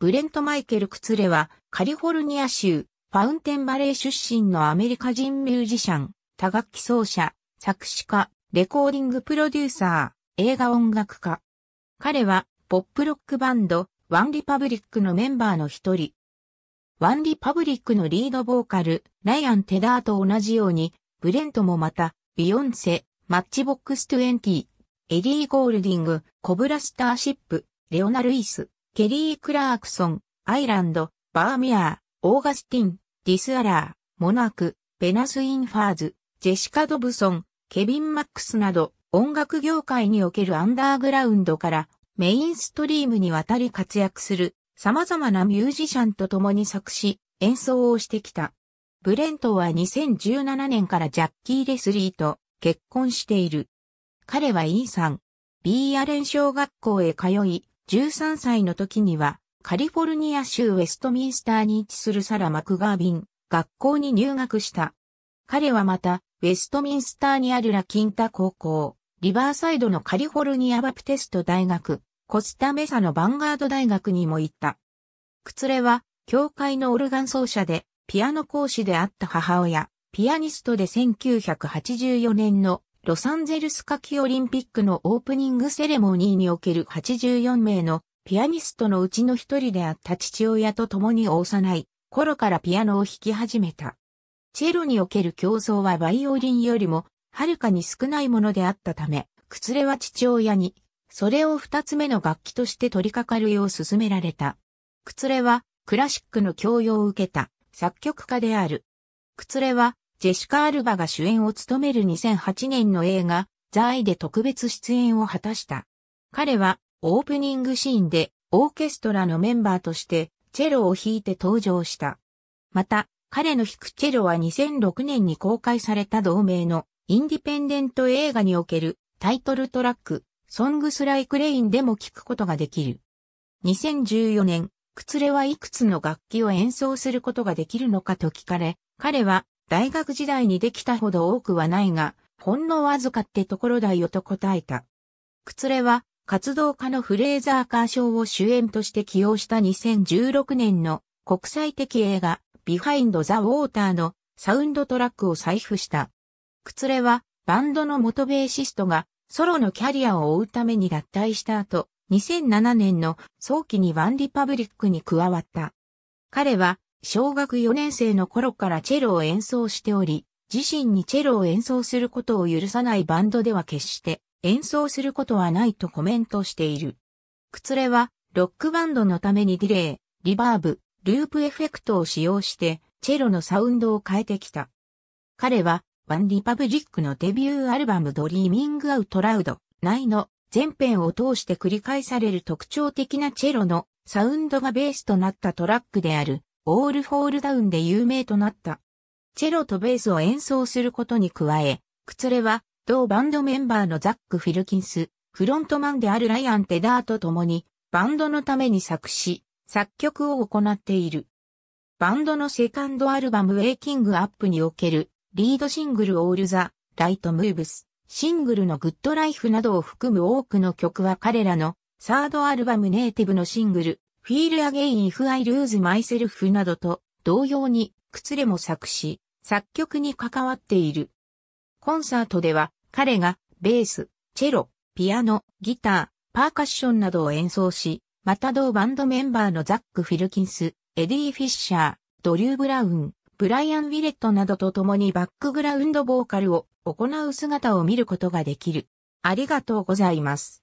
ブレント・マイケル・クツレは、カリフォルニア州、ファウンテンバレー出身のアメリカ人ミュージシャン、多楽器奏者、作詞家、レコーディングプロデューサー、映画音楽家。彼は、ポップロックバンド、ワンリパブリックのメンバーの一人。ワンリパブリックのリードボーカル、ライアン・テダーと同じように、ブレントもまた、ビヨンセ、マッチボックス20、エリー・ゴールディング、コブラスターシップ、レオナ・ルイス、ケリー・クラークソン、アイランド、バーミアー、オーガスティン、ディスアラー、モナーク、ベナス・インファーズ、ジェシカ・ドブソン、ケビン・マックスなど、音楽業界におけるアンダーグラウンドからメインストリームにわたり活躍する様々なミュージシャンと共に作詞、演奏をしてきた。ブレントは2017年からジャッキー・レスリーと結婚している。彼は E さん、B アレン小学校へ通い、13歳の時には、カリフォルニア州ウェストミンスターに位置するサラ・マクガービン学校に入学した。彼はまた、ウェストミンスターにあるラキンタ高校、リバーサイドのカリフォルニアバプテスト大学、コスタメサのヴァンガード大学にも行った。クツレは、教会のオルガン奏者で、ピアノ講師であった母親、ピアニストで1984年のロサンゼルス夏季オリンピックのオープニングセレモニーにおける84名のピアニストのうちの一人であった父親と共に幼い頃からピアノを弾き始めた。チェロにおける競争はバイオリンよりもはるかに少ないものであったため、クツレは父親に、それを二つ目の楽器として取り掛かるよう勧められた。クツレはクラシックの教養を受けた作曲家である。クツレはジェシカ・アルバが主演を務める2008年の映画、ザ・アイで特別出演を果たした。彼は、オープニングシーンで、オーケストラのメンバーとして、チェロを弾いて登場した。また、彼の弾くチェロは2006年に公開された同名のインディペンデント映画におけるタイトルトラック、ソングスライクレインでも聴くことができる。2014年、クツレはいくつの楽器を演奏することができるのかと聞かれ、彼は大学時代にできたほど多くはないが、ほんのわずかってところだよと答えた。くつれは、活動家のフレーザー・カーショーを主演として起用した2016年の国際的映画、ビハインド・ザ・ウォーターのサウンドトラックを採布した。くつれは、バンドの元ベーシストがソロのキャリアを追うために脱退した後、2007年の早期にワンリパブリックに加わった。彼は小学4年生の頃からチェロを演奏しており、自身にチェロを演奏することを許さないバンドでは決して演奏することはないとコメントしている。クツレはロックバンドのためにディレイ、リバーブ、ループエフェクトを使用してチェロのサウンドを変えてきた。彼はワンリパブリックのデビューアルバムドリーミングアウトラウド内の全編を通して繰り返される特徴的なチェロのサウンドがベースとなったトラックであるオールフォールダウンで有名となった。チェロとベースを演奏することに加え、クツレは同バンドメンバーのザック・フィルキンス、フロントマンであるライアン・テダーと共にバンドのために作詞、作曲を行っている。バンドのセカンドアルバムウェイキングアップにおけるリードシングルオールザ、ライトムーブス、シングルのグッドライフなどを含む多くの曲は彼らのサードアルバムネイティブのシングル Feel Again If I Lose Myself などと同様に、くつれも作詞、作曲に関わっている。コンサートでは、彼がベース、チェロ、ピアノ、ギター、パーカッションなどを演奏し、また同バンドメンバーのザック・フィルキンス、エディ・フィッシャー、ドリュー・ブラウン、ブライアン・ウィレットなどと共にバックグラウンドボーカルを行う姿を見ることができる。ありがとうございます。